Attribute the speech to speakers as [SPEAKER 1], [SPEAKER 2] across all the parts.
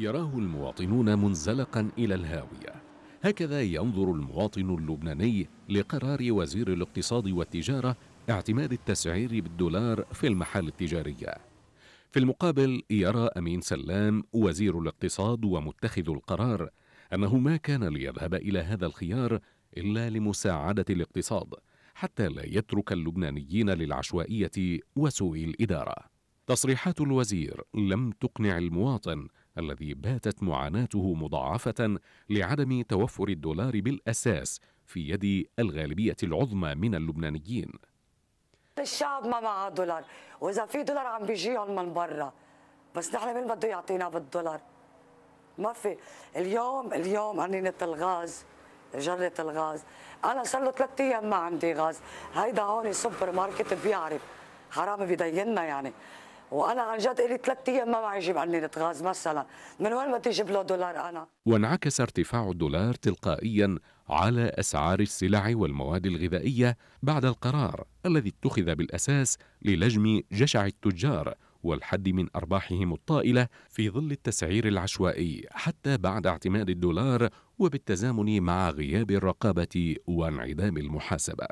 [SPEAKER 1] يراه المواطنون منزلقا إلى الهاوية هكذا ينظر المواطن اللبناني لقرار وزير الاقتصاد والتجارة اعتماد التسعير بالدولار في المحال التجارية في المقابل يرى أمين سلام وزير الاقتصاد ومتخذ القرار أنه ما كان ليذهب إلى هذا الخيار إلا لمساعدة الاقتصاد حتى لا يترك اللبنانيين للعشوائية وسوء الإدارة تصريحات الوزير لم تقنع المواطن الذي باتت معاناته مضاعفة لعدم توفر الدولار بالأساس في يد الغالبية العظمى من اللبنانيين
[SPEAKER 2] الشعب ما معه دولار وإذا في دولار عم بيجيهم من برا بس نحن مين بده يعطينا بالدولار ما في اليوم اليوم قنينة الغاز جرة الغاز أنا صار له ثلاث أيام ما عندي غاز هيدا هون سوبر ماركت بيعرف حرام بيديننا يعني وانا عن جد لي ثلاث ايام ما معي جيب عني غاز مثلا من وين بدي اجيب له دولار انا
[SPEAKER 1] وانعكس ارتفاع الدولار تلقائيا على اسعار السلع والمواد الغذائيه بعد القرار الذي اتخذ بالاساس للجم جشع التجار والحد من ارباحهم الطائله في ظل التسعير العشوائي حتى بعد اعتماد الدولار وبالتزامن مع غياب الرقابه وانعدام المحاسبه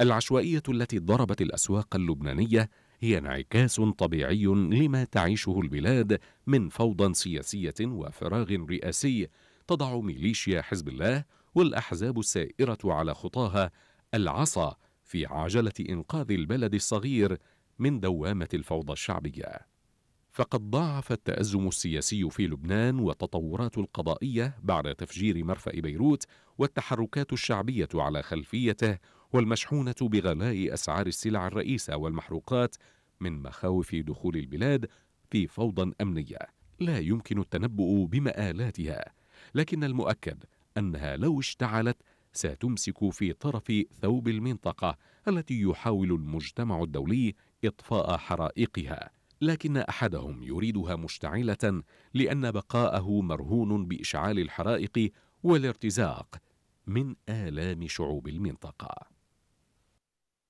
[SPEAKER 1] العشوائيه التي ضربت الاسواق اللبنانيه هي انعكاس طبيعي لما تعيشه البلاد من فوضى سياسية وفراغ رئاسي تضع ميليشيا حزب الله والأحزاب السائرة على خطاها العصا في عجلة إنقاذ البلد الصغير من دوامة الفوضى الشعبية. فقد ضاعف التأزم السياسي في لبنان والتطورات القضائية بعد تفجير مرفأ بيروت والتحركات الشعبية على خلفيته والمشحونة بغلاء أسعار السلع الرئيسة والمحروقات من مخاوف دخول البلاد في فوضى أمنية لا يمكن التنبؤ بمآلاتها لكن المؤكد أنها لو اشتعلت ستمسك في طرف ثوب المنطقة التي يحاول المجتمع الدولي إطفاء حرائقها لكن أحدهم يريدها مشتعلة لأن بقاءه مرهون بإشعال الحرائق والارتزاق من آلام شعوب المنطقة